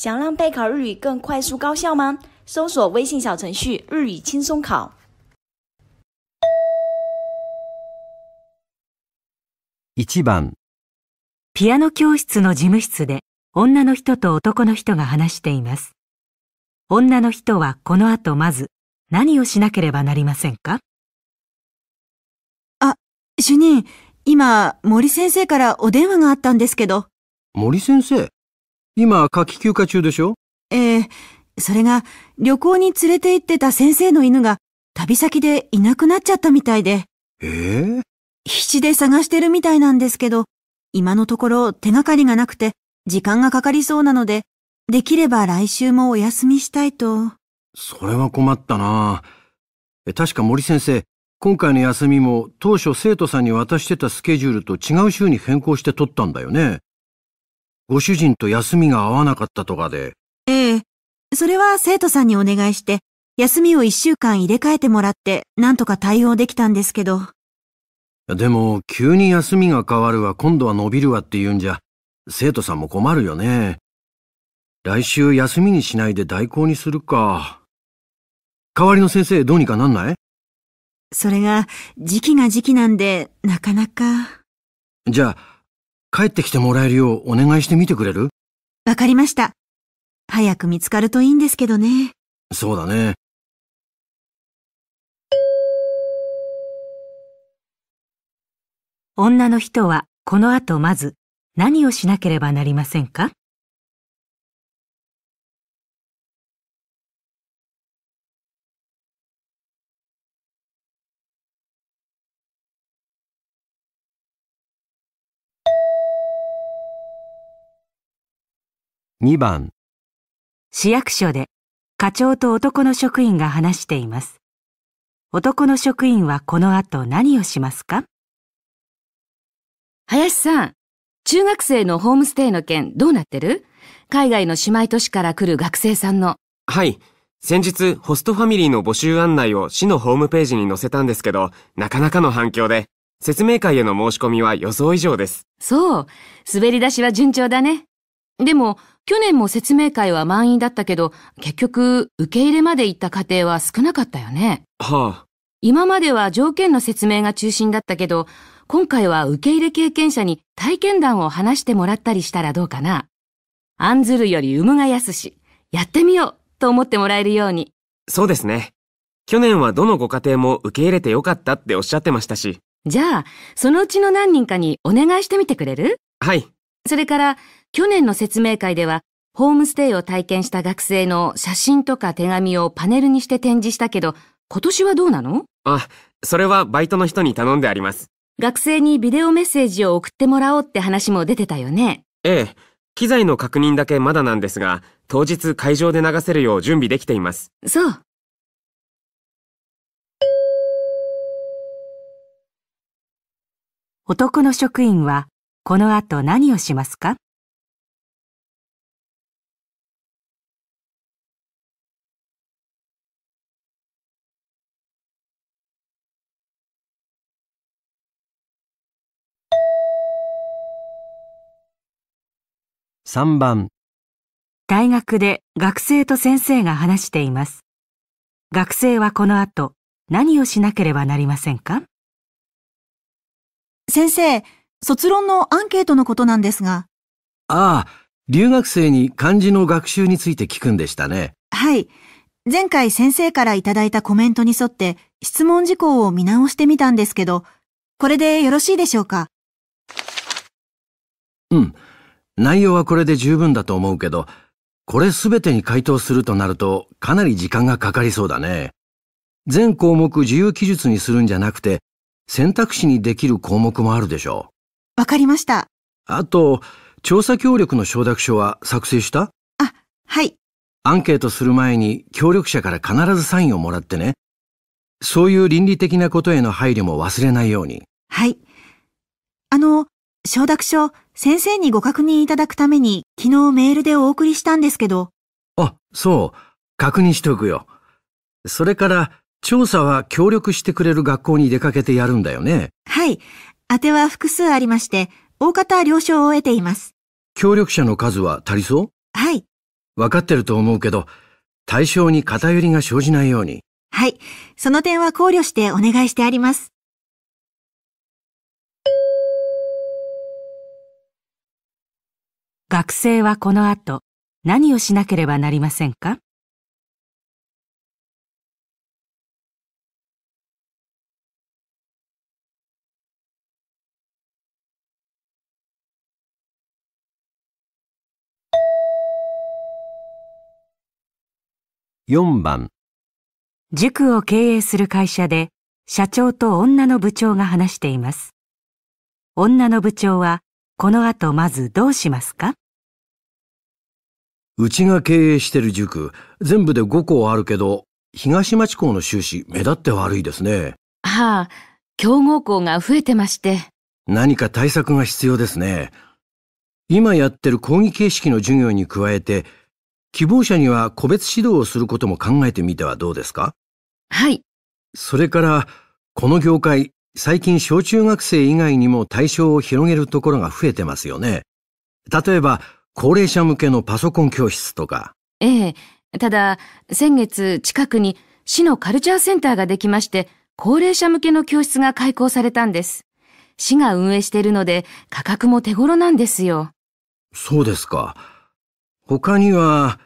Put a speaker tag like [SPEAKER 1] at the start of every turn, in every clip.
[SPEAKER 1] 想让备考日语更快速高效吗？搜索微信小程序“日语轻松考”。
[SPEAKER 2] 一番
[SPEAKER 3] ピアノ教室の事務室で女の人と男の人が話しています。女の人はこの後まず何をしなければなりませんか
[SPEAKER 1] あ、主任、今森先生からお電話があったんですけど。森先生
[SPEAKER 4] 今、夏季休暇中でしょ
[SPEAKER 1] ええー、それが、旅行に連れて行ってた先生の犬が、旅先でいなくなっちゃったみたいで。
[SPEAKER 4] ええー、
[SPEAKER 1] 必死で探してるみたいなんですけど、今のところ手がかりがなくて、時間がかかりそうなので、できれば来週もお休みしたいと。
[SPEAKER 4] それは困ったな確か森先生、今回の休みも当初生徒さんに渡してたスケジュールと違う週に変更して取ったんだよね。ご主人と休みが合わなかったとかで。
[SPEAKER 1] ええ。それは生徒さんにお願いして、休みを一週間入れ替えてもらって、なんとか対応できたんですけど。
[SPEAKER 4] でも、急に休みが変わるわ、今度は伸びるわって言うんじゃ、生徒さんも困るよね。来週休みにしないで代行にするか。代わりの先生どうにかなんない
[SPEAKER 1] それが、時期が時期なんで、なかなか。
[SPEAKER 4] じゃあ、帰ってきてもらえるようお願いしてみてくれる
[SPEAKER 1] わかりました。早く見つかるといいんですけどね。
[SPEAKER 4] そうだね。
[SPEAKER 3] 女の人はこの後まず何をしなければなりませんか2番市役所で課長と男の職員が話しています。男の職員はこの後何をしますか
[SPEAKER 5] 林さん、中学生のホームステイの件どうなってる海外の姉妹都市から来る学生さんの。
[SPEAKER 6] はい。先日、ホストファミリーの募集案内を市のホームページに載せたんですけど、なかなかの反響で、説明会への申し込みは予想以上です。
[SPEAKER 5] そう。滑り出しは順調だね。でも、去年も説明会は満員だったけど、結局、受け入れまで行った家庭は少なかったよね。はあ。今までは条件の説明が中心だったけど、今回は受け入れ経験者に体験談を話してもらったりしたらどうかな。案ずるより産むが安し、やってみようと思ってもらえるように。
[SPEAKER 6] そうですね。去年はどのご家庭も受け入れてよかったっておっしゃってましたし。
[SPEAKER 5] じゃあ、そのうちの何人かにお願いしてみてくれるはい。それから、去年の説明会では、ホームステイを体験した学生の写真とか手紙をパネルにして展示したけど、今年はどうなの
[SPEAKER 6] あ、それはバイトの人に頼んであります。
[SPEAKER 5] 学生にビデオメッセージを送ってもらおうって話も出てたよね。
[SPEAKER 6] ええ。機材の確認だけまだなんですが、当日会場で流せるよう準備できています。
[SPEAKER 7] そう。
[SPEAKER 3] 男の職員は、この後何をしますか3番大学で学生と先生が話しています。学生
[SPEAKER 1] はこの後何をしなければなりませんか先生、卒論のアンケートのことなんですが。
[SPEAKER 4] ああ、留学生に漢字の学習について聞くんでしたね。
[SPEAKER 1] はい。前回先生からいただいたコメントに沿って質問事項を見直してみたんですけど、これでよろしいでしょうか
[SPEAKER 4] うん。内容はこれで十分だと思うけど、これすべてに回答するとなるとかなり時間がかかりそうだね。全項目自由記述にするんじゃなくて、選択肢にできる項目もあるでしょう。わかりました。あと、調査協力の承諾書は作成したあ、はい。アンケートする前に協力者から必ずサインをもらってね。そういう倫理的なことへの配慮も忘れないように。はい。
[SPEAKER 1] あの、承諾書、先生にご確認いただくために昨日メールでお送りしたんですけど。
[SPEAKER 4] あ、そう。確認しておくよ。それから、調査は協力してくれる学校に出かけてやるんだよね。
[SPEAKER 1] はい。当ては複数ありまして、大方了承を得ています。
[SPEAKER 4] 協力者の数は足りそうはい。わかってると思うけど、対象に偏りが生じないように。
[SPEAKER 1] はい。その点は考慮してお願いしてあります。
[SPEAKER 3] 学生はこの後何をしなければなりませんか4番塾を経営する会社で社長と女の部長が話しています。女の部長はこの後まずどうしますか
[SPEAKER 4] うちが経営してる塾、全部で5校あるけど、東町校の収支、目立って悪いですね。
[SPEAKER 5] はあ、競合校が増えてまして。
[SPEAKER 4] 何か対策が必要ですね。今やってる講義形式の授業に加えて、希望者には個別指導をすることも考えてみてはどうですかはい。それから、この業界、最近小中学生以外にも対象を広げるところが増えてますよね。例えば、高齢者向けのパソコン教室とか。
[SPEAKER 5] ええ。ただ、先月近くに市のカルチャーセンターができまして、高齢者向けの教室が開講されたんです。市が運営しているので、価格も手頃なんですよ。
[SPEAKER 4] そうですか。他には、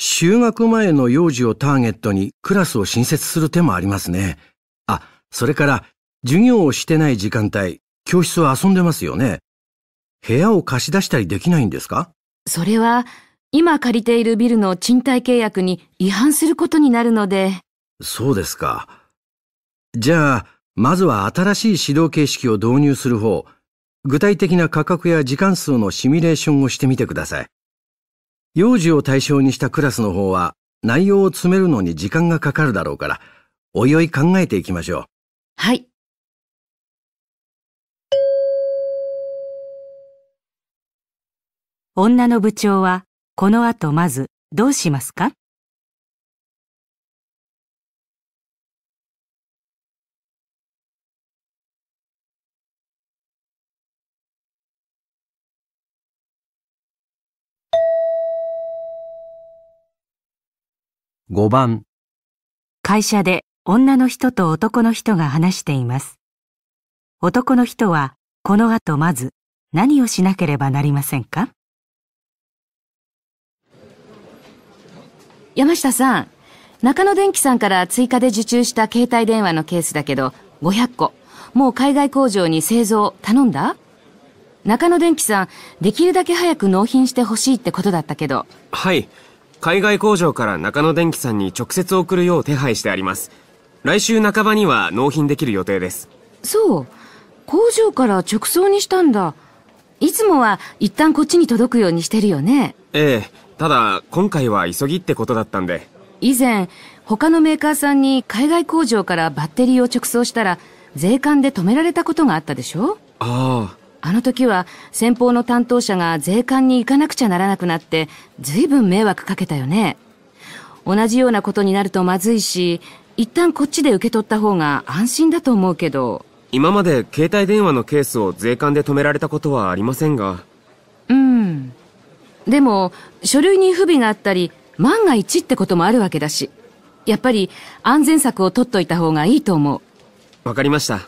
[SPEAKER 4] 就学前の幼児をターゲットにクラスを新設する手もありますね。あ、それから、授業をしてない時間帯、教室は遊んでますよね。部屋を貸し出したりできないんですかそれは、
[SPEAKER 5] 今借りているビルの賃貸契約に違反することになるので。
[SPEAKER 4] そうですか。じゃあ、まずは新しい指導形式を導入する方、具体的な価格や時間数のシミュレーションをしてみてください。幼児を対象にしたクラスの方は、内容を詰めるのに時間がかかるだろうから、おいおい考えていきましょう。はい。
[SPEAKER 3] 女の部長は、この後まず、どうしますか5番会社で女の人と男の人が話しています。男の人はこの後まず何をしなければなりませんか
[SPEAKER 5] 山下さん、中野電機さんから追加で受注した携帯電話のケースだけど、500個。もう海外工場に製造頼んだ中野電機さん、できるだけ早く納品してほしいってことだったけど。
[SPEAKER 6] はい。海外工場から中野電機さんに直接送るよう手配してあります。来週半ばには納品できる予定です。
[SPEAKER 5] そう。工場から直送にしたんだ。いつもは一旦こっちに届くようにしてるよね。
[SPEAKER 6] ええ。ただ、今回は急ぎってことだったんで。
[SPEAKER 5] 以前、他のメーカーさんに海外工場からバッテリーを直送したら、税関で止められたことがあったでしょああ。あの時は、先方の担当者が税関に行かなくちゃならなくなって、随分迷惑かけたよね。同じようなことになるとまずいし、一旦こっちで受け取った方が安心だと思うけど。
[SPEAKER 6] 今まで携帯電話のケースを税関で止められたことはありませんが。
[SPEAKER 5] うん。でも、書類に不備があったり、万が一ってこともあるわけだし、やっぱり安全策を取っといた方がいいと思う。
[SPEAKER 6] わかりました。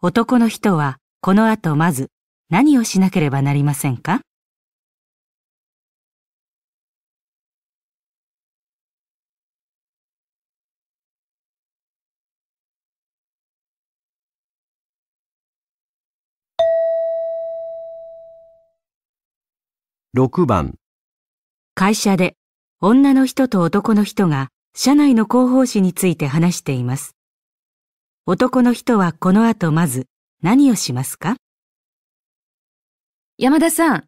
[SPEAKER 3] 男の人はこの後まず何をしなければなりませんか6番会社で女の人と男の人が社内の広報誌について話しています。男の人はこの後まず何をしますか山田さん、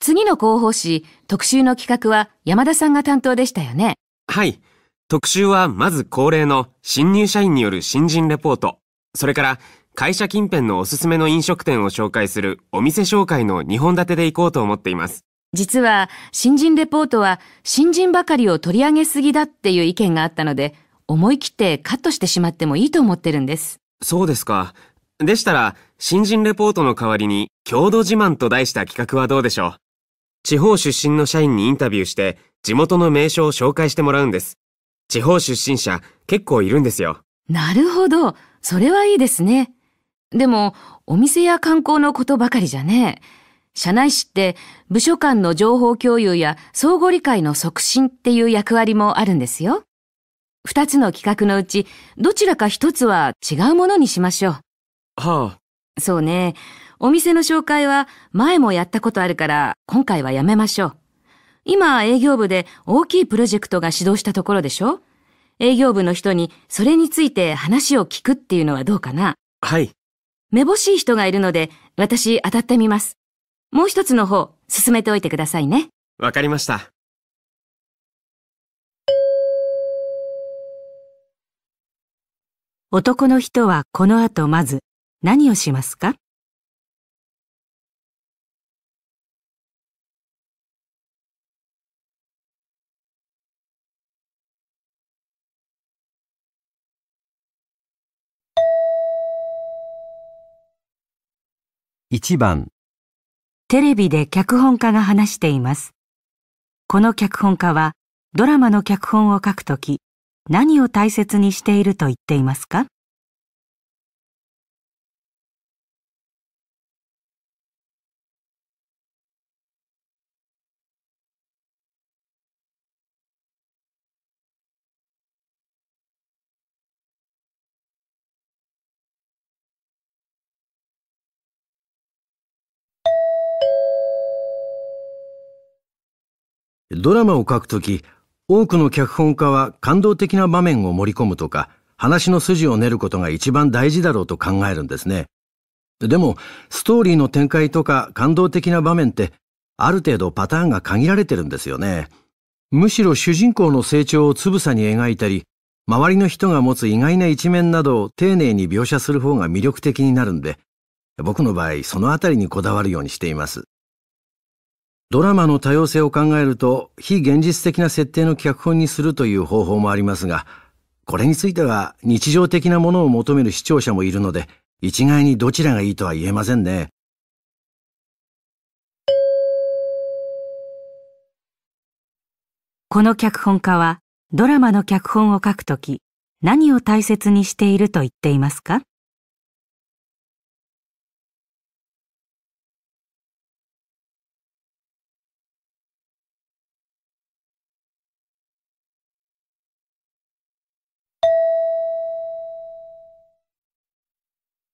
[SPEAKER 5] 次の広報誌特集の企画は山田さんが担当でしたよね。
[SPEAKER 6] はい。特集はまず恒例の新入社員による新人レポート、それから会社近辺のおすすめの飲食店を紹介するお店紹介の2本立てでいこうと思っています。
[SPEAKER 5] 実は新人レポートは新人ばかりを取り上げすぎだっていう意見があったので思い切ってカットしてしまってもいいと思ってるんです。
[SPEAKER 6] そうですか。でしたら新人レポートの代わりに郷土自慢と題した企画はどうでしょう。地方出身の社員にインタビューして地元の名所を紹介してもらうんです。地方出身者結構いるんですよ。
[SPEAKER 5] なるほど。それはいいですね。でも、お店や観光のことばかりじゃねえ。社内誌って部署間の情報共有や相互理解の促進っていう役割もあるんですよ。二つの企画のうち、どちらか一つは違うものにしましょう。はあ。そうね。お店の紹介は前もやったことあるから、今回はやめましょう。今、営業部で大きいプロジェクトが始動したところでしょ営業部の人にそれについて話を聞くっていうのはどうかなはい。めぼしい人がいるので、私当たってみます。もう一つの方、進
[SPEAKER 3] めておいてくださいね。
[SPEAKER 6] わかりました。
[SPEAKER 3] 男の人はこの後まず何をしますか1番テレビで脚本家が話しています。この脚本家はドラマの脚本を書くとき何を大切にしていると言っていますか
[SPEAKER 4] ドラマを書くとき、多くの脚本家は感動的な場面を盛り込むとか、話の筋を練ることが一番大事だろうと考えるんですね。でも、ストーリーの展開とか感動的な場面って、ある程度パターンが限られてるんですよね。むしろ主人公の成長をつぶさに描いたり、周りの人が持つ意外な一面などを丁寧に描写する方が魅力的になるんで、僕の場合そのあたりにこだわるようにしています。ドラマの多様性を考えると非現実的な設定の脚本にするという方法もありますが、これについては日常的なものを求める視聴者もいるので、一概にどちらがいいとは言えませんね。
[SPEAKER 3] この脚本家はドラマの脚本を書くとき何を大切にしていると言っていますか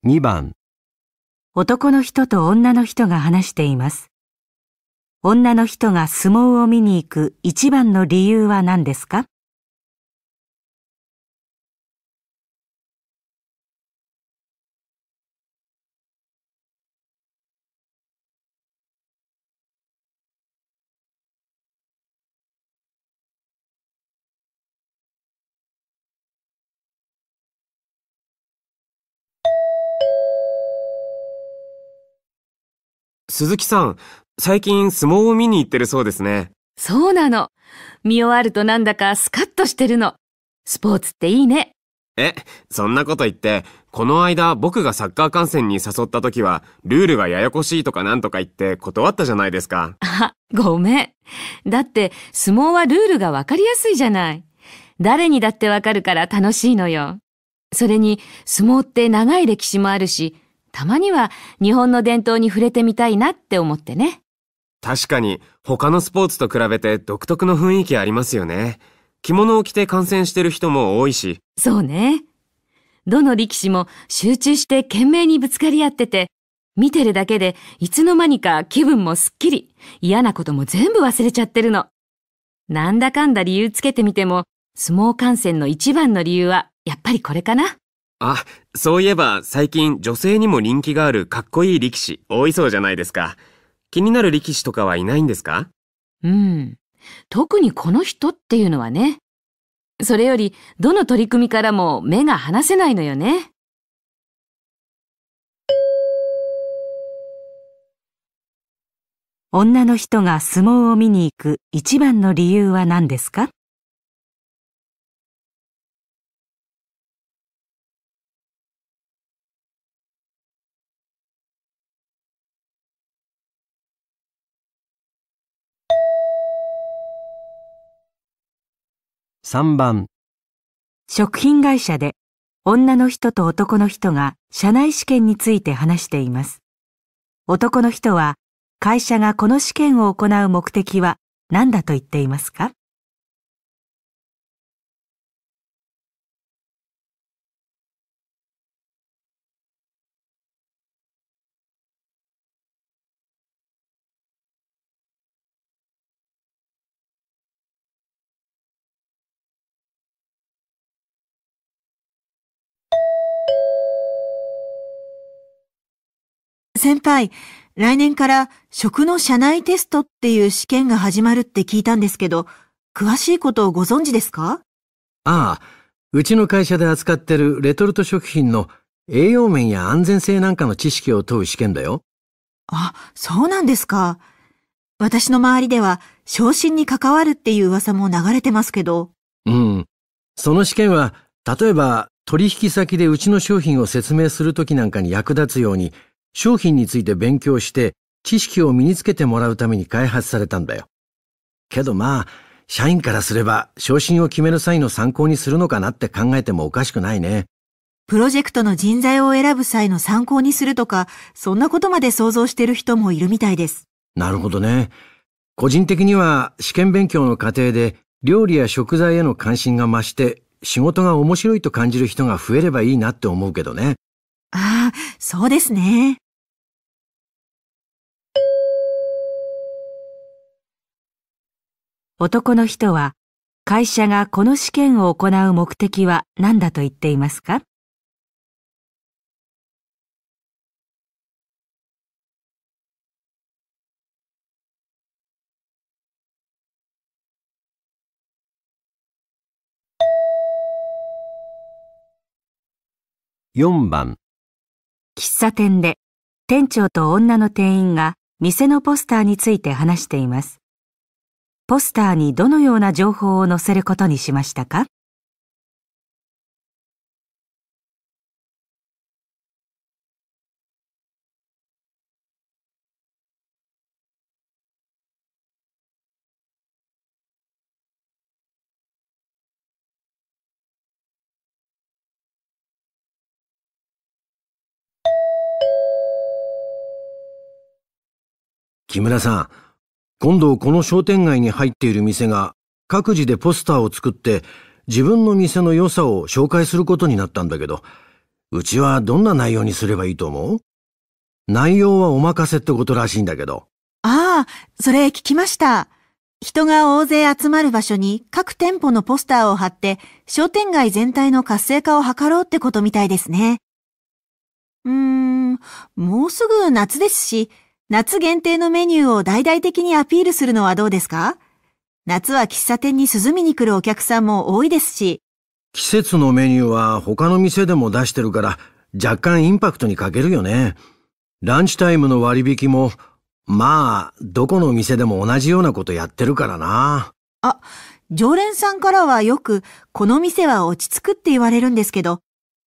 [SPEAKER 3] 2番男の人と女の人が話しています。女の人が相撲を見に行く一番の理由は何ですか
[SPEAKER 6] 鈴木さん、最近相撲を見に行ってるそうですね。
[SPEAKER 5] そうなの。見終わるとなんだかスカッとしてるの。スポーツっていいね。
[SPEAKER 6] え、そんなこと言って、この間僕がサッカー観戦に誘った時は、ルールがややこしいとかなんとか言って断ったじゃないですか。あ、
[SPEAKER 5] ごめん。だって、相撲はルールがわかりやすいじゃない。誰にだってわかるから楽しいのよ。それに、相撲って長い歴史もあるし、たまには日本の伝統に触れてみたいなって思ってね。
[SPEAKER 6] 確かに他のスポーツと比べて独特の雰囲気ありますよね。着物を着て観戦してる人も多いし。
[SPEAKER 5] そうね。どの力士も集中して懸命にぶつかり合ってて、見てるだけでいつの間にか気分もすっきり、嫌なことも全部忘れちゃってるの。なんだかんだ理由つけてみても、相撲観戦の一番の理由はやっぱりこれかな。
[SPEAKER 6] あ、そういえば最近女性にも人気があるかっこいい力士多いそうじゃないですか。気になる力士とかはいないんですか
[SPEAKER 5] うん。特にこの人っていうのはね。それより、どの取り組みからも目が離せないのよね。
[SPEAKER 3] 女の人が相撲を見に行く一番の理由は何ですか3番食品会社で女の人と男の人が社内試験について話しています。男の人は会社がこの試験を行う目的は何だと言っていますか
[SPEAKER 1] た来年から食の社内テストっていう試験が始まるって聞いたんですけど、詳しいことをご存知ですか
[SPEAKER 4] ああ、うちの会社で扱ってるレトルト食品の栄養面や安全性なんかの知識を問う試験だよ。
[SPEAKER 1] あ、そうなんですか。私の周りでは昇進に関わるっていう噂も流れてますけど。
[SPEAKER 4] うん。その試験は、例えば取引先でうちの商品を説明するときなんかに役立つように、商品について勉強して知識を身につけてもらうために開発されたんだよ。けどまあ、社員からすれば昇進を決める際の参考にするのかなって考えてもおかしくないね。
[SPEAKER 1] プロジェクトの人材を選ぶ際の参考にするとか、そんなことまで想像してる人もいるみたいです。
[SPEAKER 4] なるほどね。個人的には試験勉強の過程で料理や食材への関心が増して仕事が面白いと感じる人が増えればいいなって思うけどね。
[SPEAKER 1] ああ、そうですね。
[SPEAKER 3] 男の人は、会社がこの試験を行う目的は何だと言っていますか
[SPEAKER 2] 4番
[SPEAKER 3] 喫茶店で店長と女の店員が店のポスターについて話しています。ポスターにどのような情報を載せることにしましたか
[SPEAKER 4] 木村さん今度この商店街に入っている店が各自でポスターを作って自分の店の良さを紹介することになったんだけど、うちはどんな内容にすればいいと思う内容はお任せってことらしいんだけど。
[SPEAKER 1] ああ、それ聞きました。人が大勢集まる場所に各店舗のポスターを貼って商店街全体の活性化を図ろうってことみたいですね。うーん、もうすぐ夏ですし、夏限定のメニューを大々的にアピールするのはどうですか夏は喫茶店に涼みに来るお客さんも多いです
[SPEAKER 4] し。季節のメニューは他の店でも出してるから若干インパクトに欠けるよね。ランチタイムの割引も、まあ、どこの店でも同じようなことやってるからな。あ、
[SPEAKER 1] 常連さんからはよく、この店は落ち着くって言われるんですけど、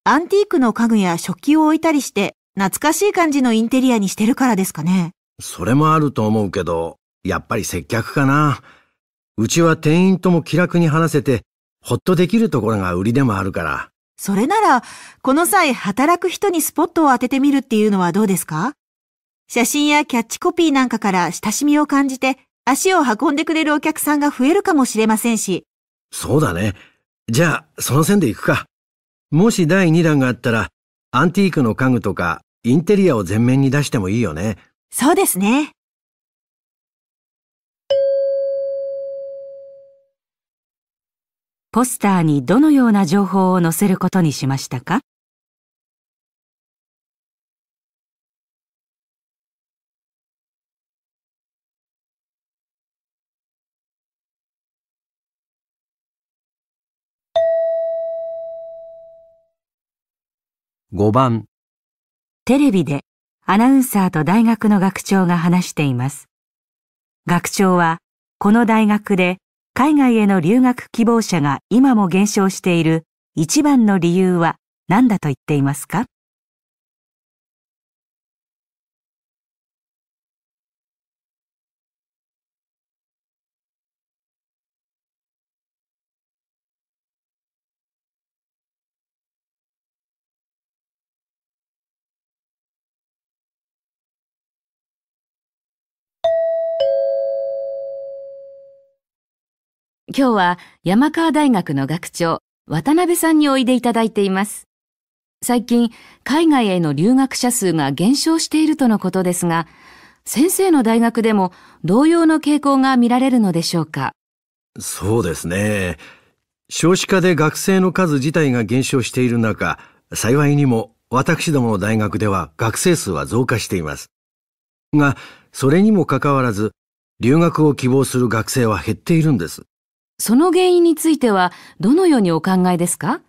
[SPEAKER 1] アンティークの家具や食器を置いたりして懐かしい感じのインテリアにしてるからですかね。
[SPEAKER 4] それもあると思うけど、やっぱり接客かな。うちは店員とも気楽に話せて、ほっとできるところが売りでもあるから。
[SPEAKER 1] それなら、この際働く人にスポットを当ててみるっていうのはどうですか写真やキャッチコピーなんかから親しみを感じて、足を運んでくれるお客さんが増えるかもしれませんし。
[SPEAKER 4] そうだね。じゃあ、その線で行くか。もし第2弾があったら、アンティークの家具とかインテリアを全面に出してもいいよね。そうですね。ポスターに
[SPEAKER 3] どのような情報を載せることにしましたか5番テレビでアナウンサーと大学の学長が話しています。学長は、この大学で海外への留学希望者が今も減少している一番の理由は何だと言っていますか
[SPEAKER 5] 今日は山川大学の学長、渡辺さんにおいでいただいています。最近、海外への留学者数が減少しているとのことですが、先生の大学でも同様の傾向が見られるのでしょうか
[SPEAKER 4] そうですね。少子化で学生の数自体が減少している中、幸いにも私どもの大学では学生数は増加しています。が、それにもかかわらず、留学を希望する学生は減っているんです。
[SPEAKER 5] その原因についてはどのようにお考えですか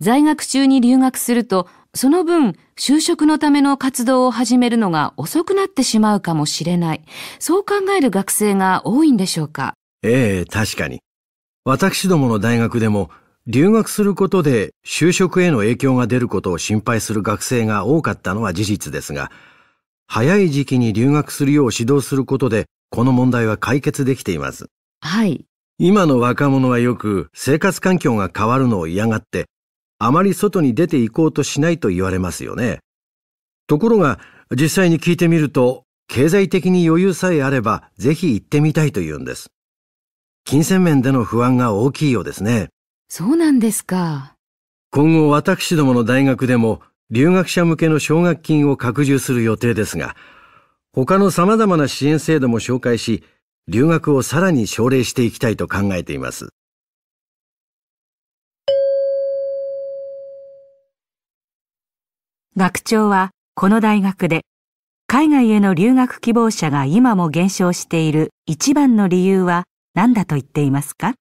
[SPEAKER 5] 在学中に留学すると、その分、就職のための活動を始めるのが遅くなってしまうかもしれない。そう考える学生が多いんでしょうか
[SPEAKER 4] ええ、確かに。私どもの大学でも、留学することで就職への影響が出ることを心配する学生が多かったのは事実ですが、早い時期に留学するよう指導することで、この問題は解決できています。はい。今の若者はよく生活環境が変わるのを嫌がって、あまり外に出て行こうとしないと言われますよね。ところが、実際に聞いてみると、経済的に余裕さえあれば、ぜひ行ってみたいと言うんです。金銭面での不安が大きいようですね。そうなんですか。今後私どもの大学でも、留学者向けの奨学金を拡充する予定ですが、他の様々な支援制度も紹介し、留学をさらに奨励していきたいと考えています。
[SPEAKER 3] 学長はこの大学で海外への留学希望者が今も減少している一番の理由は何だと言っていますか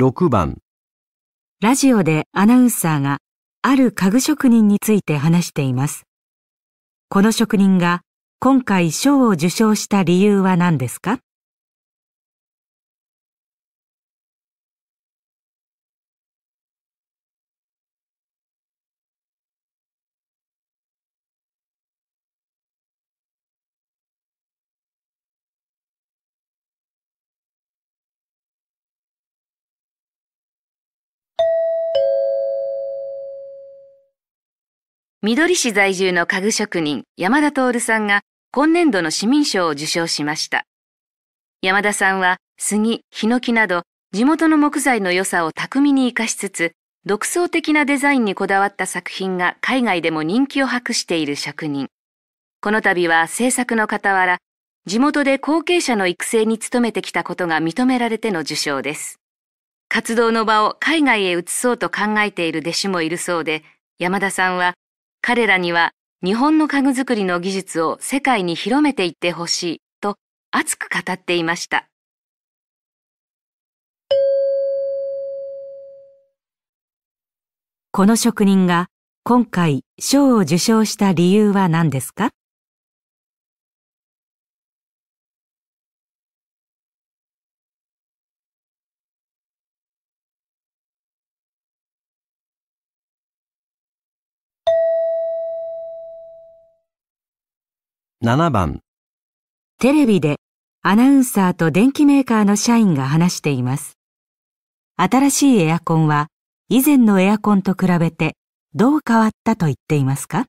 [SPEAKER 3] 6番ラジオでアナウンサーがある家具職人について話しています。この職人が今回賞を受賞した理由は何ですか緑市在住
[SPEAKER 5] の家具職人山田徹さんが今年度の市民賞を受賞しました。山田さんは杉、ヒノキなど地元の木材の良さを巧みに活かしつつ、独創的なデザインにこだわった作品が海外でも人気を博している職人。この度は制作の傍ら、地元で後継者の育成に努めてきたことが認められての受賞です。活動の場を海外へ移そうと考えている弟子もいるそうで、山田さんは彼らには日本の家具作りの技術を世界に広めていってほしいと熱く語っていました。
[SPEAKER 3] この職人が今回賞を受賞した理由は何ですか7番テレビでアナウンサーと電機メーカーの社員が話しています。新しいエアコンは以前のエアコンと比べてどう変わったと言っていますか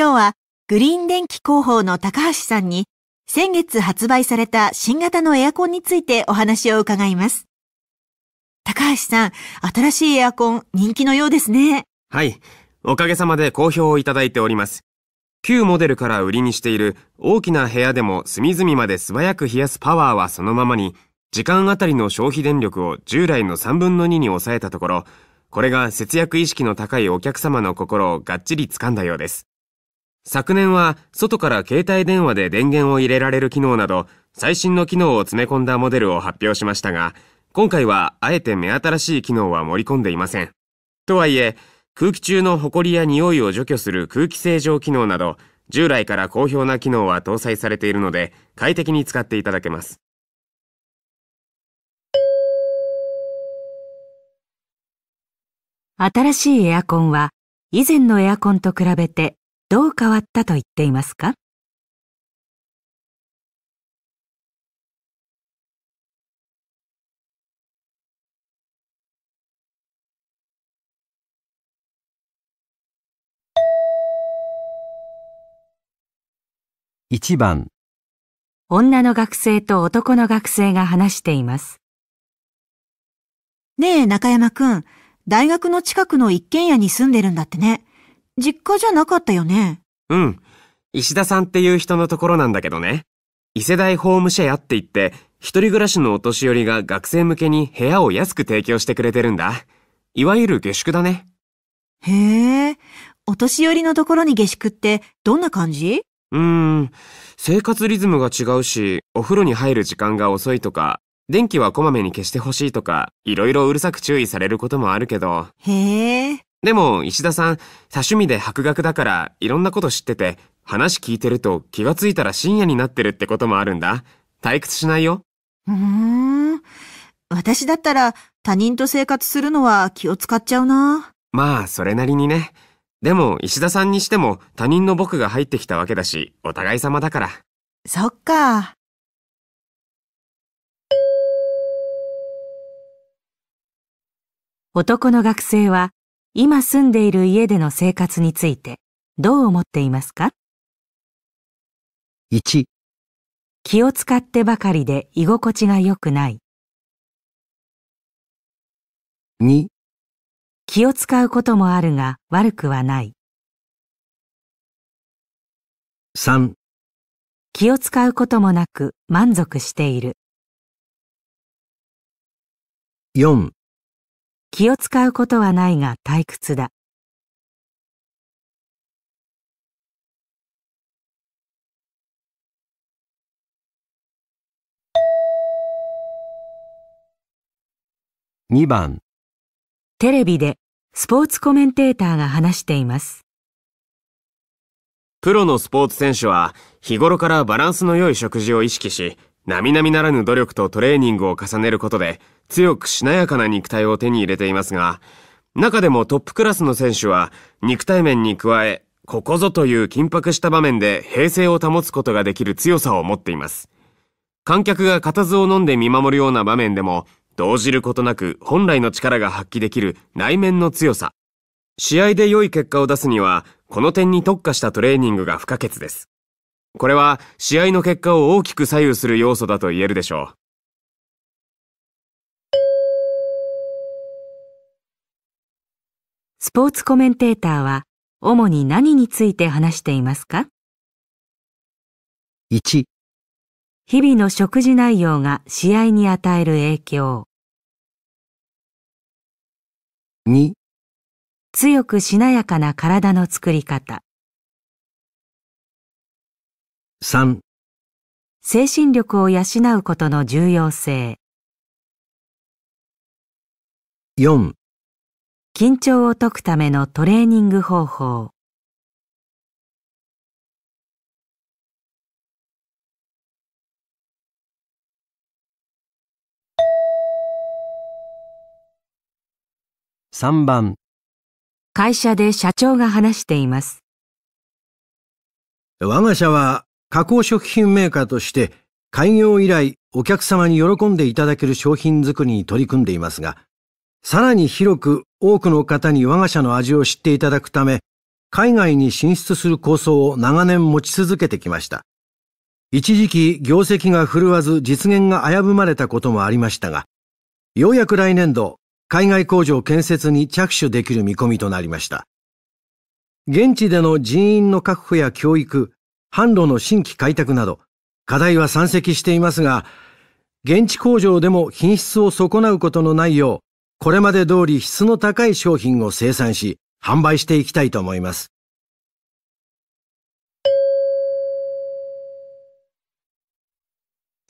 [SPEAKER 1] 今日はグリーン電気広報の高橋さんに先月発売された新型のエアコンについてお話を伺います。高橋さん、新しいエアコン人気のようですね。
[SPEAKER 6] はい。おかげさまで好評をいただいております。旧モデルから売りにしている大きな部屋でも隅々まで素早く冷やすパワーはそのままに、時間あたりの消費電力を従来の3分の2に抑えたところ、これが節約意識の高いお客様の心をがっちり掴んだようです。昨年は外から携帯電話で電源を入れられる機能など最新の機能を詰め込んだモデルを発表しましたが、今回はあえて目新しい機能は盛り込んでいません。とはいえ、空気中のリや匂いを除去する空気清浄機能など、従来から好評な機能は搭載されているので、快適に使っていただけます。
[SPEAKER 3] 新しいエアコンは、以前のエアコンと比べてどう変わったと言っていますか一番女の学生と男の学生が話しています。
[SPEAKER 1] ねえ、中山くん、大学の近くの一軒家に住んでるんだってね。実家じゃなかったよね。
[SPEAKER 6] うん。石田さんっていう人のところなんだけどね。異世代ホームシェアって言って、一人暮らしのお年寄りが学生向けに部屋を安く提供してくれてるんだ。いわゆる下宿だね。
[SPEAKER 1] へえ、お年寄りのところに下宿ってどんな感じ
[SPEAKER 6] うーん、生活リズムが違うし、お風呂に入る時間が遅いとか、電気はこまめに消してほしいとか、いろいろうるさく注意されることもあるけど。へえ。でも石田さん、多趣味で博学だからいろんなこと知ってて、話聞いてると気がついたら深夜になってるってこともあるんだ。退屈しないよ。うー
[SPEAKER 1] ん。私だったら他人と生活するのは気を使っちゃうな。
[SPEAKER 6] まあ、それなりにね。でも石田さんにしても他人の僕が入ってきたわけだし、お互い様だから。
[SPEAKER 1] そっか。
[SPEAKER 3] 男の学生は今住んでいる家での生活についてどう思っていますか ?1 気を使ってばかりで居心地が良くない。2気を使うこともあるが悪くはない。3気を使うこともなく満足している。4気を使うことはないが退屈だ2番テレビでスポーツコメンテーターが話しています
[SPEAKER 6] プロのスポーツ選手は日頃からバランスの良い食事を意識し並々ならぬ努力とトレーニングを重ねることで、強くしなやかな肉体を手に入れていますが、中でもトップクラスの選手は、肉体面に加え、ここぞという緊迫した場面で平静を保つことができる強さを持っています。観客が固唾を飲んで見守るような場面でも、動じることなく本来の力が発揮できる内面の強さ。試合で良い結果を出すには、この点に特化したトレーニングが不可欠です。これは試合の結果を大きく左右する要素だと言えるでしょう。
[SPEAKER 3] スポーツコメンテーターは主に何について話していますか ?1 日々の食事内容が試合に与える影響2強くしなやかな体の作り方3精神力を養うことの重要性4緊張を解くためのトレーニング方法3番会社で社長が話しています
[SPEAKER 4] 我が社は加工食品メーカーとして開業以来お客様に喜んでいただける商品作りに取り組んでいますが、さらに広く多くの方に我が社の味を知っていただくため、海外に進出する構想を長年持ち続けてきました。一時期業績が振るわず実現が危ぶまれたこともありましたが、ようやく来年度、海外工場建設に着手できる見込みとなりました。現地での人員の確保や教育、販路の新規開拓など、課題は山積していますが、現地工場でも品質を損なうことのないよう、これまで通り質の高い商品を生産し、販売していきたいと思います。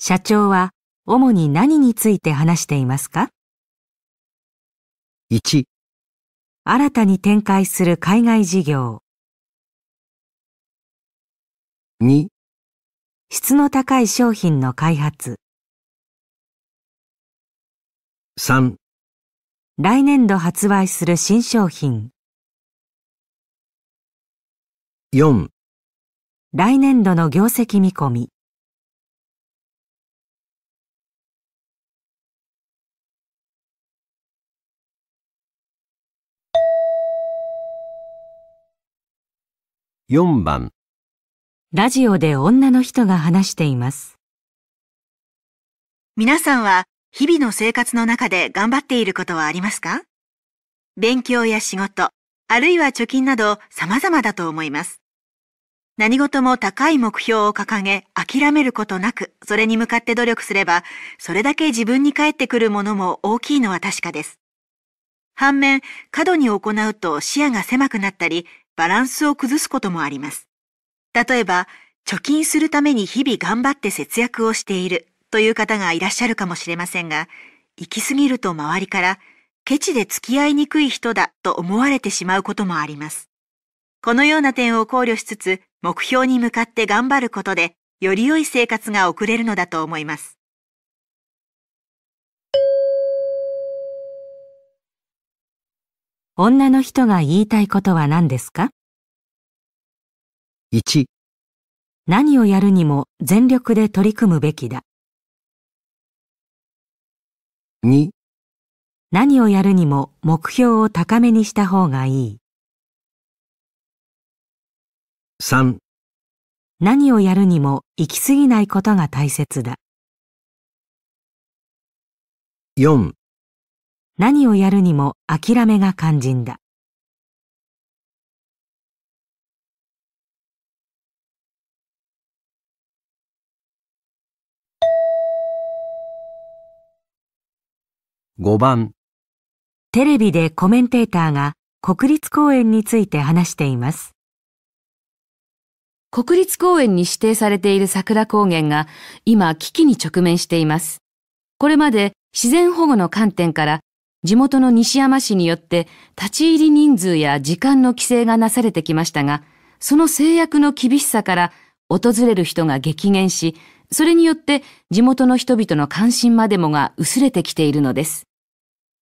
[SPEAKER 3] 社長は主に何について話していますか ?1 新たに展開する海外事業2質の高い商品の開発3来年度発売する新商品4来年度の業績見込み4番ラジオで女の人が話しています。
[SPEAKER 1] 皆さんは日々の生活の中で頑張っていることはありますか勉強や仕事、あるいは貯金など様々だと思います。何事も高い目標を掲げ、諦めることなく、それに向かって努力すれば、それだけ自分に返ってくるものも大きいのは確かです。反面、過度に行うと視野が狭くなったり、バランスを崩すこともあります。例えば、貯金するために日々頑張って節約をしているという方がいらっしゃるかもしれませんが、行き過ぎると周りからケチで付き合いにくい人だと思われてしまうこともあります。このような点を考慮しつつ、目標に向かって頑張ることで、より良い生活が送れるのだと思います。
[SPEAKER 3] 女の人が言いたいことは何ですか1何をやるにも全力で取り組むべきだ2何をやるにも目標を高めにした方がいい3何をやるにも行き過ぎないことが大切だ4何をやるにも諦めが肝心だ5番テレビでコメンテーターが国立公園について話しています。国立公園に指定
[SPEAKER 5] されている桜高原が今危機に直面しています。これまで自然保護の観点から地元の西山市によって立ち入り人数や時間の規制がなされてきましたが、その制約の厳しさから訪れる人が激減し、それによって地元の人々の関心までもが薄れてきているのです。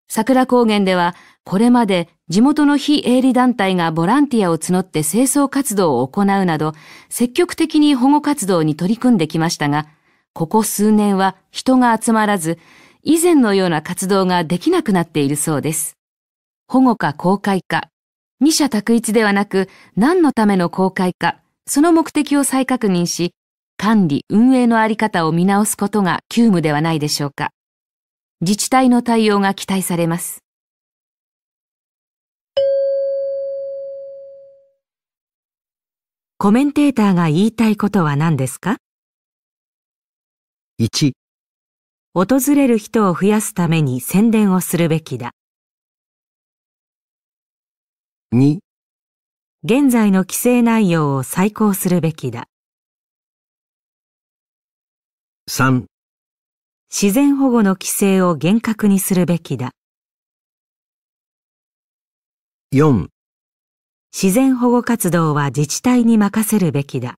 [SPEAKER 5] 桜高原ではこれまで地元の非営利団体がボランティアを募って清掃活動を行うなど、積極的に保護活動に取り組んできましたが、ここ数年は人が集まらず、以前のような活動ができなくなっているそうです。保護か公開か、二者択一ではなく、何のための公開か、その目的を再確認し、管理、運営のあり方を見直すことが急務ではないでしょうか。自治体の対応が期待されます。
[SPEAKER 3] コメンテーターが言いたいことは何ですか ?1 訪れる人を増やすために宣伝をするべきだ。2現在の規制内容を再考するべきだ。3自然保護の規制を厳格にするべきだ。4自然保護活動は自治体に任せるべきだ。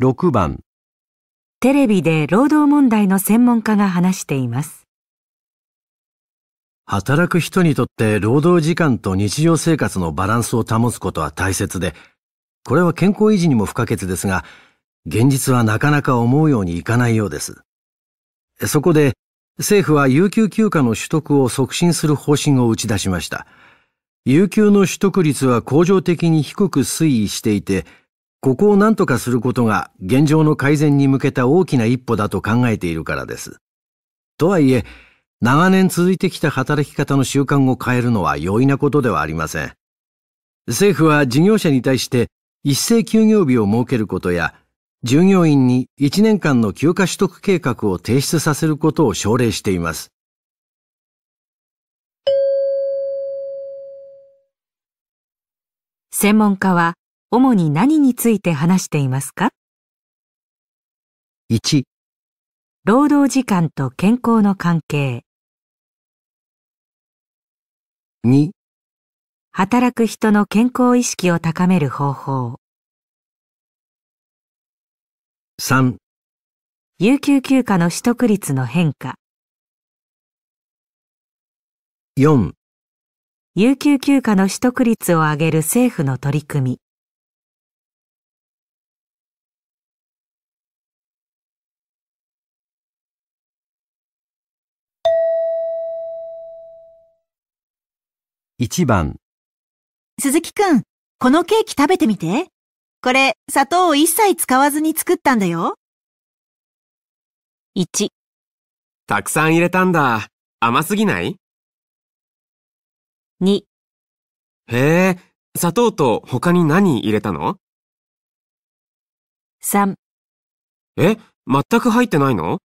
[SPEAKER 3] 6番テレビで労働問題の専門家が話しています。
[SPEAKER 4] 働く人にとって労働時間と日常生活のバランスを保つことは大切で、これは健康維持にも不可欠ですが、現実はなかなか思うようにいかないようです。そこで、政府は有給休暇の取得を促進する方針を打ち出しました。有給の取得率は向上的に低く推移していて、ここを何とかすることが現状の改善に向けた大きな一歩だと考えているからです。とはいえ、長年続いてきた働き方の習慣を変えるのは容易なことではありません。政府は事業者に対して一斉休業日を設けることや、従業員に1年間の休暇取得計画を提出させることを奨励しています。
[SPEAKER 3] 専門家は主に何について話していますか ?1 労働時間と健康の関係2働く人の健康意識を高める方法3有給休暇の取得率の変化4有給休暇の取得率を上げる政府の取り組み
[SPEAKER 2] 1番
[SPEAKER 1] 鈴木くん、このケーキ食べてみて。これ、砂糖を一切使わずに作ったんだよ。1、
[SPEAKER 7] たくさん入れたんだ。甘すぎない2、へえ、砂糖と他に何入れたの3、え、全く入ってないの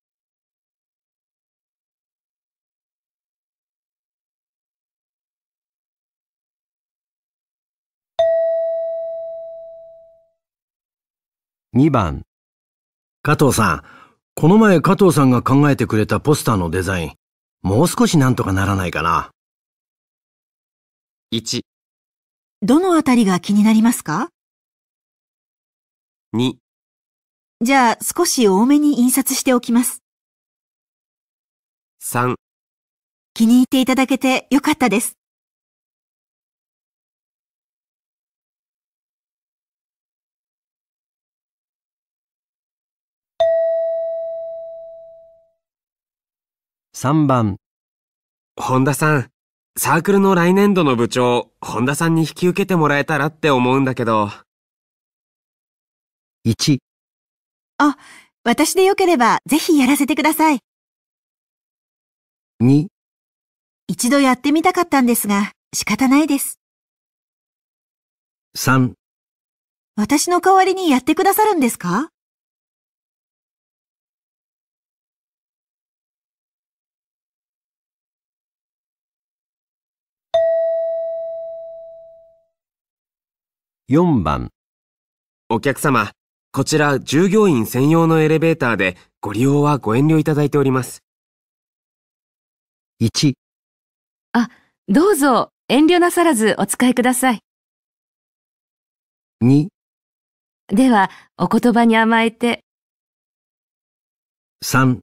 [SPEAKER 4] 2番加藤さん、この前加藤さんが考えてくれたポスターのデザイン、もう少しなんとかならないかな。
[SPEAKER 2] 1、
[SPEAKER 3] どのあたりが気になりますか2、じゃあ少し多めに印刷しておきます。3、気に入っていただけてよかったです。
[SPEAKER 6] 3番。本田さん、サークルの来年度の部長、本田さんに引き受けてもらえたらって思うんだけど。1。
[SPEAKER 1] あ、私でよければぜひやらせてください。2。一度やってみたかったんですが、仕方ないです。
[SPEAKER 8] 3。
[SPEAKER 3] 私の代わりにやってくださるんですか
[SPEAKER 6] 4番お客様、こちら従業員専用のエレベーターでご利用はご遠慮いただいております。1
[SPEAKER 3] あ、どうぞ遠慮なさらずお使いください。2では、お言葉に甘えて。3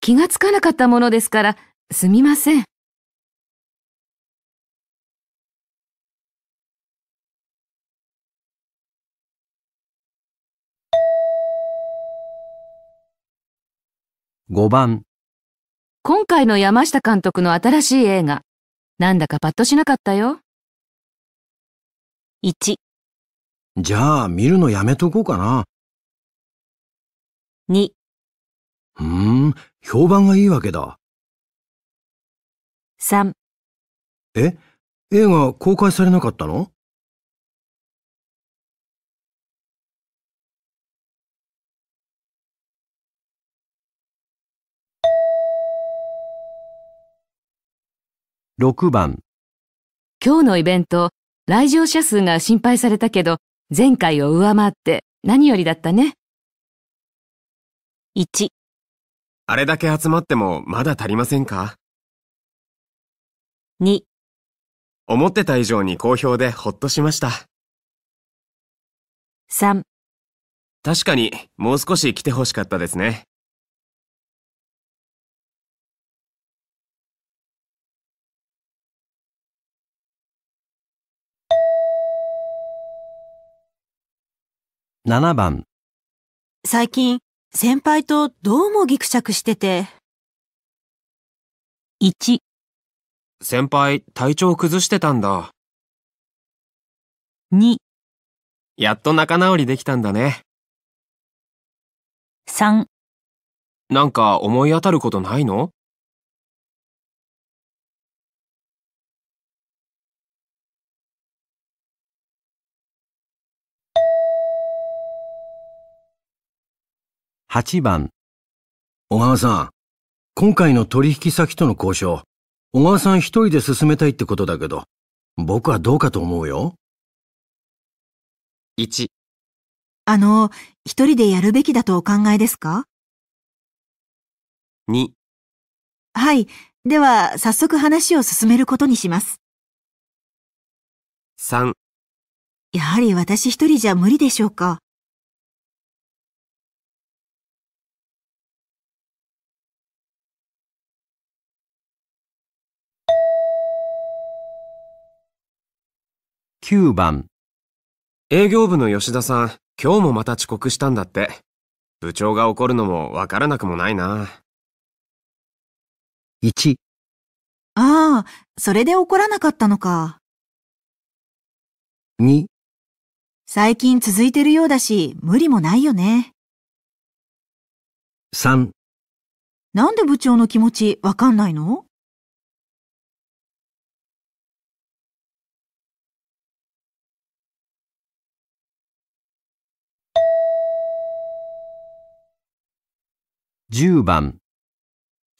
[SPEAKER 3] 気がつかなか
[SPEAKER 5] っ
[SPEAKER 7] たものですから、すみません。
[SPEAKER 2] 5番
[SPEAKER 5] 今回の山下監督の新しい映画、なんだかパッとしなかったよ。
[SPEAKER 4] 1、じゃあ見るのやめとこうかな。
[SPEAKER 3] 2、
[SPEAKER 7] うーん、評判がいいわけだ。3、え、映画公開されなかったの
[SPEAKER 2] 6番
[SPEAKER 5] 今日のイベント、来場者数が心配されたけど、前回を上回って何よりだっ
[SPEAKER 7] たね。
[SPEAKER 6] 1、あれだけ集まっても
[SPEAKER 7] まだ足りませんか2、思ってた以上に好評でほっとしました。3、確かにもう少し来てほしかったですね。
[SPEAKER 3] 7番最近先輩とどうもギクシャクしてて。
[SPEAKER 6] 1先輩体調崩してたんだ。2やっと仲直りできたんだね。
[SPEAKER 3] 3
[SPEAKER 7] なんか思い当たることないの
[SPEAKER 4] 8番小川さん、今回の取引先との交渉、小川さん一人で進めたいってことだけど、僕はどうかと思うよ。1、
[SPEAKER 3] あの、
[SPEAKER 1] 一人でやるべきだとお考えですか2、はい、では早速話を進めることにします。3、やはり私一人じゃ無理でしょうか
[SPEAKER 6] 9番営業部の吉田さん、今日もまた遅刻したんだって。部長が怒るのもわからなくもないな。1
[SPEAKER 1] ああ、それで怒らなかったのか。2最近続いてるようだし、無理もな
[SPEAKER 3] いよね。3なんで部長の気持ちわかんないの
[SPEAKER 2] 10番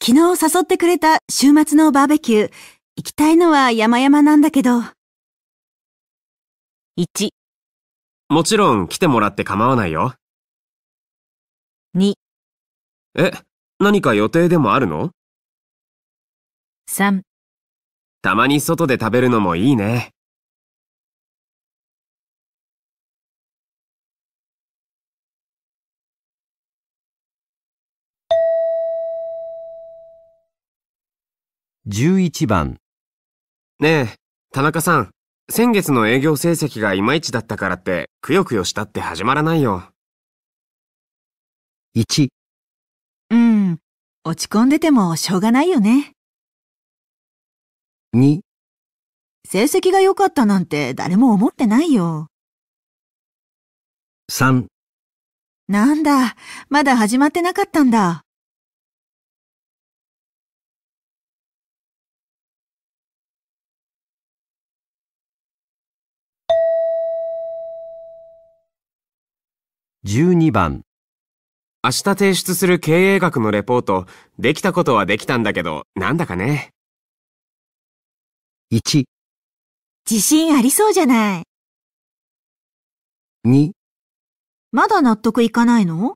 [SPEAKER 1] 昨日誘ってくれた週末のバーベキュー、行きたいのは山々なんだけど。
[SPEAKER 3] 1
[SPEAKER 6] もちろん来てもらって構わないよ。
[SPEAKER 7] 2え、何か予定でもあるの ?3 たまに外で食べるのもいいね。
[SPEAKER 6] 11番ねえ、田中さん。先月の営業成績がいまいちだったからって、くよくよしたって始まらないよ。1、
[SPEAKER 1] うん、落ち込んでてもしょうがないよね。2、成績が良かったなんて誰も思ってないよ。3、なんだ、まだ始まってなかったんだ。
[SPEAKER 6] 12番明日提出する経営学のレポート、できたことはできたんだけど、なんだかね。1、自
[SPEAKER 3] 信ありそうじゃない。2、まだ納得いかないの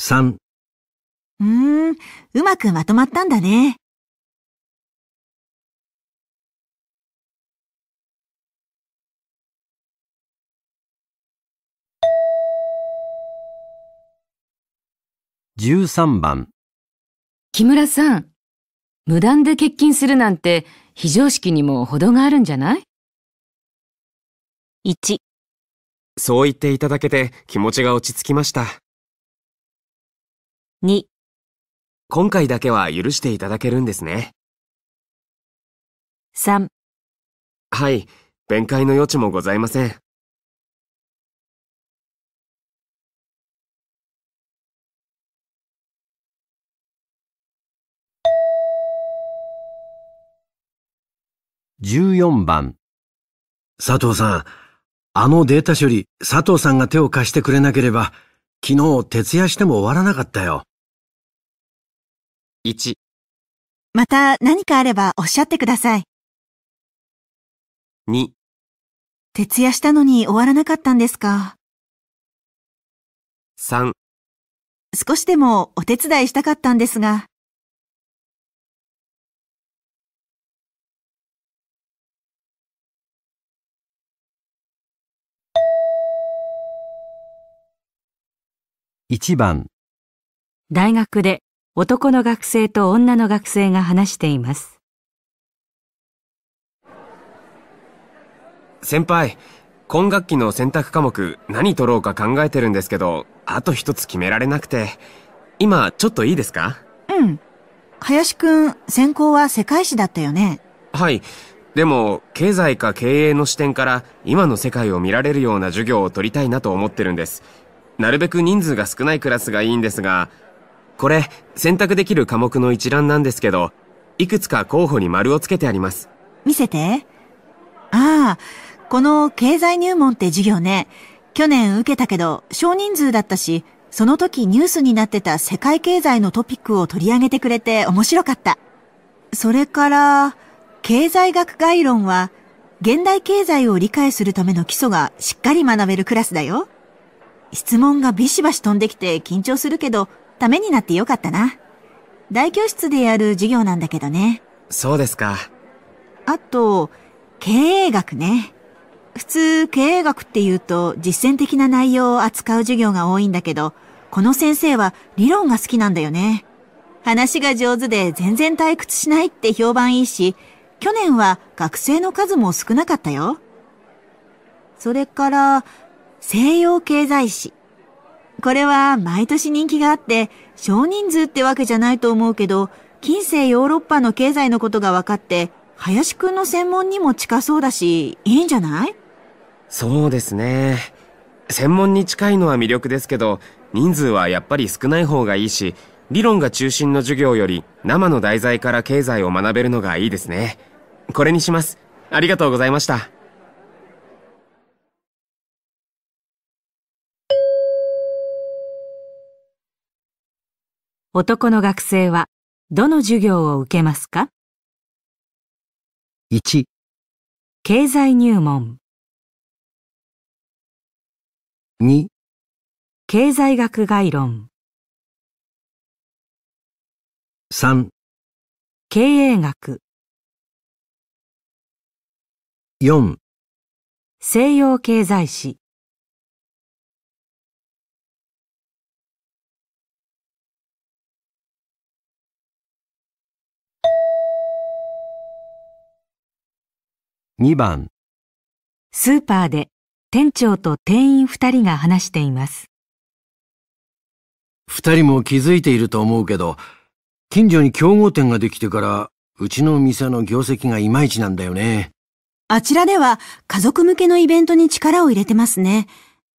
[SPEAKER 3] 3。うーん、うまくまとまったんだね。
[SPEAKER 8] 13番
[SPEAKER 5] 木村さん、無断で欠勤するなんて非常識にも程が
[SPEAKER 7] あるんじゃない
[SPEAKER 6] ?1、そう言っていただけ
[SPEAKER 7] て気持ちが落ち着きました。2、今
[SPEAKER 6] 回だけは許していただけるんですね。3、はい、弁解の余地もございません。
[SPEAKER 4] 14番。佐藤さん、あのデータ処理、佐藤さんが手を貸してくれなければ、昨日徹夜しても終わらなかったよ。1。
[SPEAKER 1] また何かあればおっしゃってください。2。徹夜したのに終わらなかったんですか。3。少しでもお手伝いしたかったんですが。
[SPEAKER 3] 1番大学で男の学生と女の学生が話しています
[SPEAKER 6] 先輩今学期の選択科目何取ろうか考えてるんですけどあと一つ決められなくて今ちょっといいですかう
[SPEAKER 1] ん林くん専攻は世界史だったよね
[SPEAKER 6] はいでも経済か経営の視点から今の世界を見られるような授業を取りたいなと思ってるんですなるべく人数が少ないクラスがいいんですが、これ、選択できる科目の一覧なんですけど、いくつか候補に丸をつけてあります。
[SPEAKER 1] 見せて。ああ、この経済入門って授業ね。去年受けたけど、少人数だったし、その時ニュースになってた世界経済のトピックを取り上げてくれて面白かった。それから、経済学概論は、現代経済を理解するための基礎がしっかり学べるクラスだよ。質問がビシバシ飛んできて緊張するけど、ためになってよかったな。大教室でやる授業なんだけどね。
[SPEAKER 6] そうですか。
[SPEAKER 1] あと、経営学ね。普通、経営学っていうと実践的な内容を扱う授業が多いんだけど、この先生は理論が好きなんだよね。話が上手で全然退屈しないって評判いいし、去年は学生の数も少なかったよ。それから、西洋経済史。これは毎年人気があって、少人数ってわけじゃないと思うけど、近世ヨーロッパの経済のことが分かって、林くんの専門にも近そうだし、いいんじゃない
[SPEAKER 6] そうですね。専門に近いのは魅力ですけど、人数はやっぱり少ない方がいいし、理論が中心の授業より生の題材から経済を学べるのがいいですね。これにします。ありがとうございました。
[SPEAKER 3] 男の学生はどの授業を受けますか ?1 経済入門2経済学概論3経営学4西洋経済史2番スーパーで店長と店員2人が話しています。
[SPEAKER 4] 2人も気づいていると思うけど、近所に競合店ができてから、うちの店の業績がいまいちなんだよね。
[SPEAKER 1] あちらでは家族向けのイベントに力を入れてますね。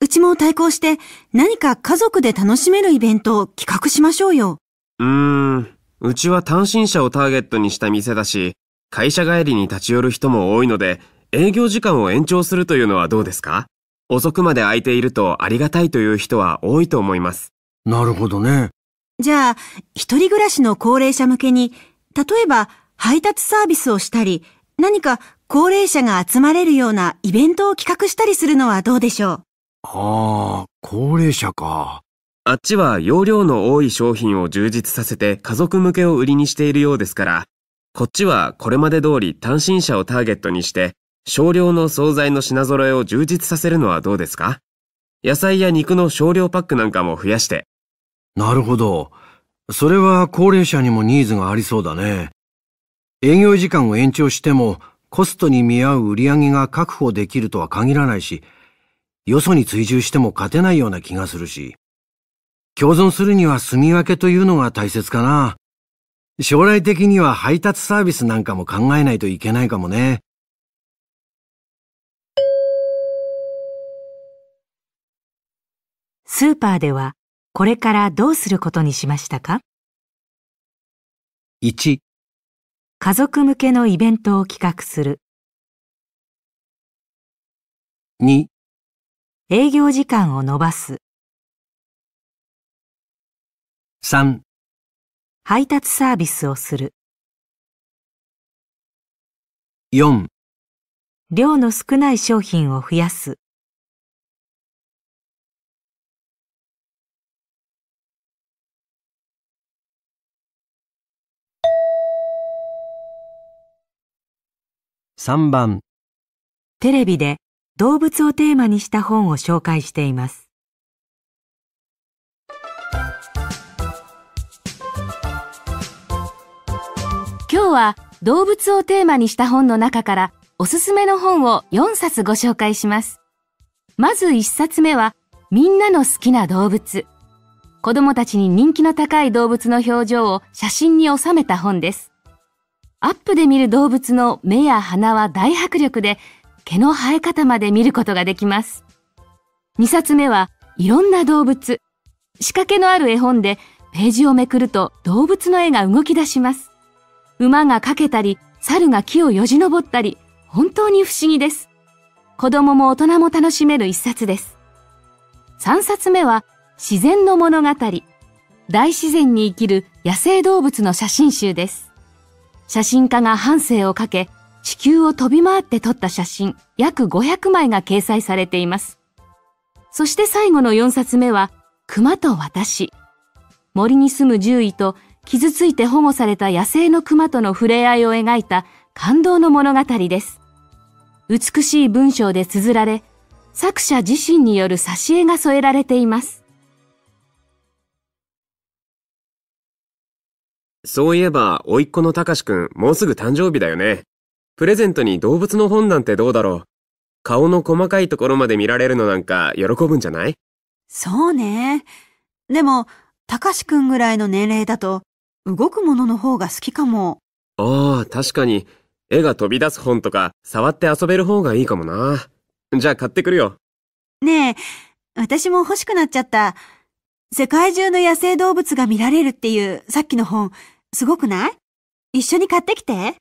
[SPEAKER 1] うちも対抗して何か家族で楽しめるイベントを企画しましょうよ。
[SPEAKER 6] うーん、うちは単身者をターゲットにした店だし、会社帰りに立ち寄る人も多いので、営業時間を延長するというのはどうですか遅くまで空いているとありがたいという人は多いと思います。なるほどね。
[SPEAKER 1] じゃあ、一人暮らしの高齢者向けに、例えば配達サービスをしたり、何か高齢者が集まれるようなイベントを企画したりするのはどうでしょう
[SPEAKER 6] ああ、高齢者か。あっちは容量の多い商品を充実させて家族向けを売りにしているようですから、こっちはこれまで通り単身者をターゲットにして少量の惣菜の品揃えを充実させるのはどうですか野菜や肉
[SPEAKER 4] の少量パックなんかも増やして。なるほど。それは高齢者にもニーズがありそうだね。営業時間を延長してもコストに見合う売り上げが確保できるとは限らないし、よそに追従しても勝てないような気がするし。共存するには住み分けというのが大切かな。将来的には配達サービスなんかも考えないといけないかもね。
[SPEAKER 3] スーパーではこれからどうすることにしましたか ?1 家族向けのイベントを企画する2営業時間を延ばす3配達サービスをする。4量の少ない商品を増やす。3番テレビで動物をテーマにした本を紹介しています。
[SPEAKER 5] 今日は動物をテーマにした本の中からおすすめの本を4冊ご紹介します。まず1冊目はみんなの好きな動物。子供たちに人気の高い動物の表情を写真に収めた本です。アップで見る動物の目や鼻は大迫力で毛の生え方まで見ることができます。2冊目はいろんな動物。仕掛けのある絵本でページをめくると動物の絵が動き出します。馬がかけたり、猿が木をよじ登ったり、本当に不思議です。子供も大人も楽しめる一冊です。3冊目は、自然の物語。大自然に生きる野生動物の写真集です。写真家が半生をかけ、地球を飛び回って撮った写真約500枚が掲載されています。そして最後の4冊目は、熊と私。森に住む獣医と傷ついて保護された野生の熊との触れ合いを描いた感動の物語です。美しい文章で綴られ、作者自身による挿絵が添えられています。
[SPEAKER 6] そういえば、甥っ子のたかしくん、もうすぐ誕生日だよね。プレゼントに動物の本なんてどうだろう。顔の細かいところまで見られるのなんか喜ぶんじゃない
[SPEAKER 1] そうね。でも、たかしくんぐらいの年齢だと、動くものの方が好きかも。
[SPEAKER 6] ああ、確かに。絵が飛び出す本とか、触って遊べる方がいいかもな。じゃあ買ってくるよ。
[SPEAKER 1] ねえ、私も欲しくなっちゃった。世界中の野生動物が見られるっていうさっきの本、すごくない一緒に買ってきて。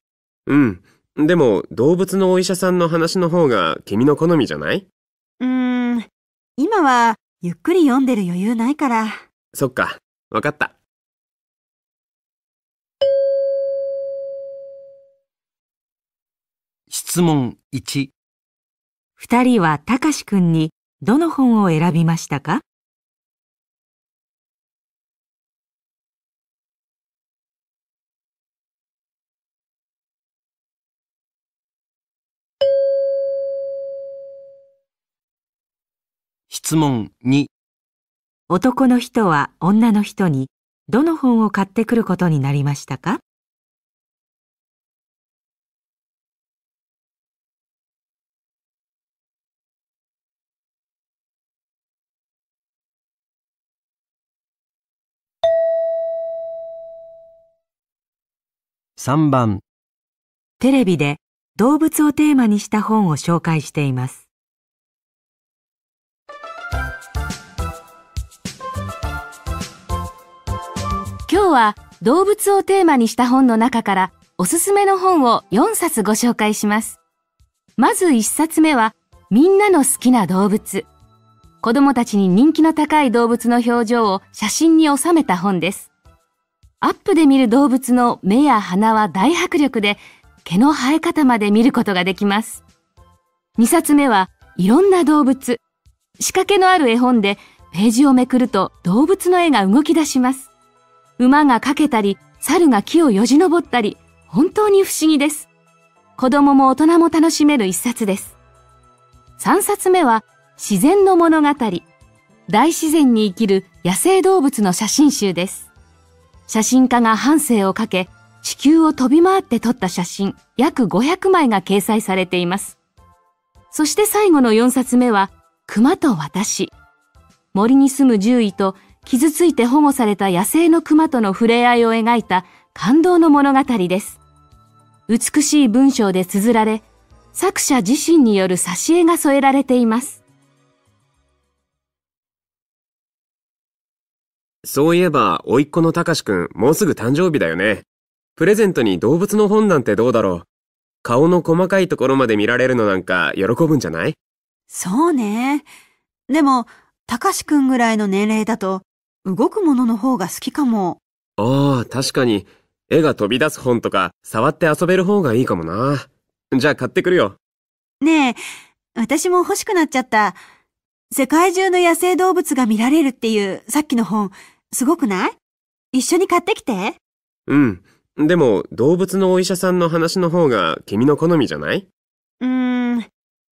[SPEAKER 6] うん。でも、動物のお医者さんの話の方が君の好みじゃない
[SPEAKER 1] うーん。今は、ゆっくり読んでる余裕ないから。
[SPEAKER 6] そっか。わかった。
[SPEAKER 3] 問1二人はたかしくんにどの本を選びましたか質問2男の人は女の人にどの本を買ってくることになりましたか3番テレビで動物をテーマにした本を紹介しています。今日は動物
[SPEAKER 5] をテーマにした本の中からおすすめの本を4冊ご紹介します。まず1冊目はみんなの好きな動物。子供たちに人気の高い動物の表情を写真に収めた本です。アップで見る動物の目や鼻は大迫力で、毛の生え方まで見ることができます。2冊目はいろんな動物。仕掛けのある絵本でページをめくると動物の絵が動き出します。馬がかけたり、猿が木をよじ登ったり、本当に不思議です。子供も大人も楽しめる一冊です。3冊目は自然の物語。大自然に生きる野生動物の写真集です。写真家が半生をかけ、地球を飛び回って撮った写真約500枚が掲載されています。そして最後の4冊目は、熊と私。森に住む獣医と傷ついて保護された野生の熊との触れ合いを描いた感動の物語です。美しい文章で綴られ、作者自身による挿絵が添えられています。
[SPEAKER 6] そういえば、甥っ子のたかしくん、もうすぐ誕生日だよね。プレゼントに動物の本なんてどうだろう。顔の細かいところまで見られるのなんか喜ぶんじゃない
[SPEAKER 1] そうね。でも、たかしくんぐらいの年齢だと、動くものの方が好きかも。
[SPEAKER 6] ああ、確かに。絵が飛び出す本とか、触って遊べる方がいいかもな。じゃあ買ってくるよ。
[SPEAKER 1] ねえ、私も欲しくなっちゃった。世界中の野生動物が見られるっていう、さっきの本、すごくない一緒に買ってきて。
[SPEAKER 6] うん。でも、動物のお医者さんの話の方が君の好みじゃない
[SPEAKER 1] うーん。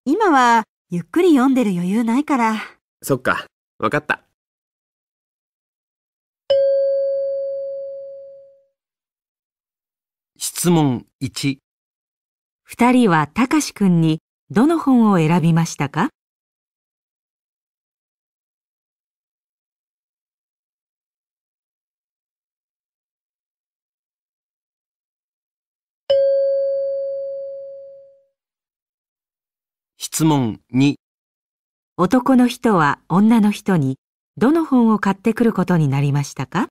[SPEAKER 1] 今は、ゆっくり読んでる余裕ないから。
[SPEAKER 6] そっか。わかっ
[SPEAKER 9] た。
[SPEAKER 3] 質問1。二人はたかしくんにどの本を選びましたか質問2男の人は女の人にどの本を買ってくることになりましたか